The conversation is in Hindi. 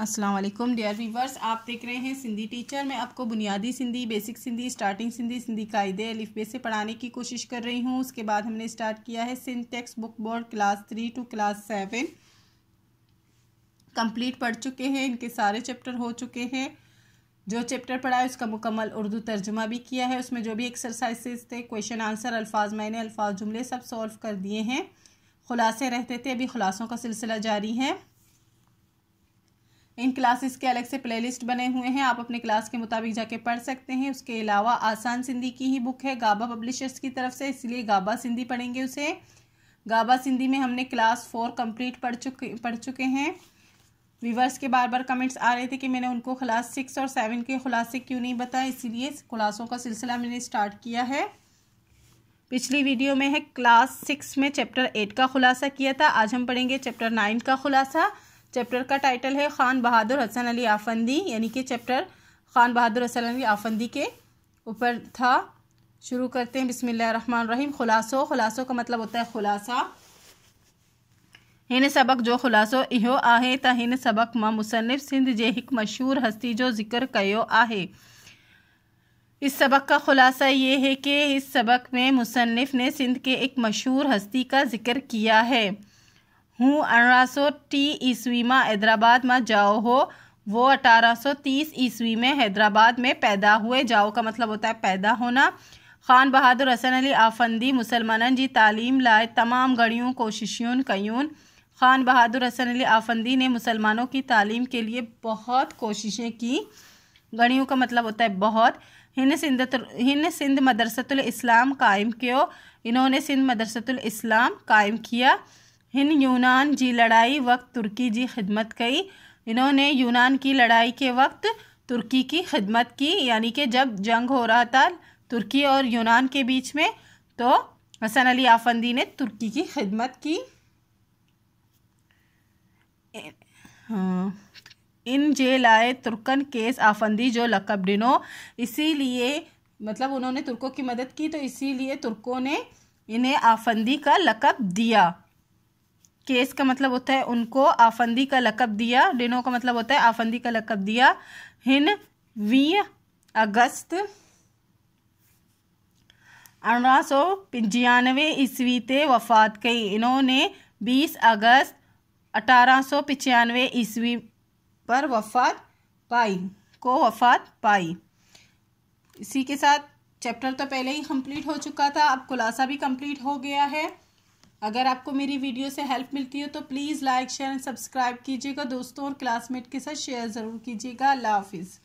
असलम डियर वीवर्स आप देख रहे हैं सिंधी टीचर मैं आपको बुनियादी सिंधी बेसिक सिंधी स्टार्टिंग सिंधी सिंधी कायदे अलिफबे से पढ़ाने की कोशिश कर रही हूँ उसके बाद हमने स्टार्ट किया है Sindh textbook board class three to class seven complete पढ़ चुके हैं इनके सारे चैप्टर हो चुके हैं जो चैप्टर पढ़ा है उसका मुकम्मल उर्दू तर्जुमा भी किया है उसमें जो भी एक्सरसाइजेज थे क्वेश्चन आंसर अल्फाज मैंने अल्फाज जुमले सब सॉल्व कर दिए हैं खुलासे रहते थे अभी खुलासों का सिलसिला जारी है इन क्लासेस के अलग से प्लेलिस्ट बने हुए हैं आप अपने क्लास के मुताबिक जाके पढ़ सकते हैं उसके अलावा आसान सिंधी की ही बुक है गाबा पब्लिशर्स की तरफ से इसलिए गाबा सिंधी पढ़ेंगे उसे गाबा सिंधी में हमने क्लास फोर कंप्लीट पढ़ चुके पढ़ चुके हैं व्यूवर्स के बार बार कमेंट्स आ रहे थे कि मैंने उनको क्लास सिक्स और सेवन के खुलासे क्यों नहीं बताए इसीलिए खुलासों का सिलसिला मैंने स्टार्ट किया है पिछली वीडियो में है क्लास सिक्स में चैप्टर एट का खुलासा किया था आज हम पढ़ेंगे चैप्टर नाइन का खुलासा चैप्टर का टाइटल है खान बहादुर हसन अली आफंदी यानी कि चैप्टर खान बहादुर हसन अली आफंदी के ऊपर था शुरू करते हैं बिसमीम खुलासो खुलासो का मतलब होता है खुलासा इन सबक जो खुलासो इो है तो इन सबक में मुसनफ़ सिंध के एक मशहूर हस्ती जो ज़िक्र किया है इस सबक का खुलासा ये है कि इस सबक में मुसनफ़ ने सिंध के एक मशहूर हस्ती का ज़िक्र किया है सौ અठारह ईस्वी में हैदराबाद में जाओ हो वो 1830 ईस्वी में हैदराबाद में पैदा हुए जाओ का मतलब होता है पैदा होना खान बहादुर हसन अली आफंदी मुसलमान जी तालीम लाए तमाम घड़ियों कोशिशों कयून खान बहादुर हसन अली आफंदी ने मुसलमानों की तालीम के लिए बहुत कोशिशें की घड़ियों का मतलब होता है बहुत हिन सिंध हिन सिंध मदरसतुल इस्लाम कायम किया इन्होंने सिंध मदरसतुल इस्लाम कायम किया हिन यूनान जी लड़ाई वक्त तुर्की जी खिदमत कई इन्होंने यूनान की लड़ाई के वक्त तुर्की की खिदमत की यानी कि जब जंग हो रहा था तुर्की और यूनान के बीच में तो हसन अली आफंदी ने तुर्की की खिदमत की हाँ, इन जे लाए तुर्कन केस आफंदी जो लकब डिनो इसीलिए मतलब उन्होंने तुर्कों की मदद की तो इसीलिए तुर्कों ने इन्हें आफंदी का लकब दिया केस का मतलब होता है उनको आफंदी का लकब दिया डिनो का मतलब होता है आफंदी का लकब दिया हिन वी अगस्त अठारह सौ पंचानवे ईस्वी ते वफात कई इन्होंने 20 अगस्त अठारह सौ पचानवे ईस्वी पर वफात पाई को वफात पाई इसी के साथ चैप्टर तो पहले ही कंप्लीट हो चुका था अब खुलासा भी कंप्लीट हो गया है अगर आपको मेरी वीडियो से हेल्प मिलती हो तो please like share and subscribe कीजिएगा दोस्तों और क्लासमेट के साथ शेयर ज़रूर कीजिएगा अल्लाह हाफिज़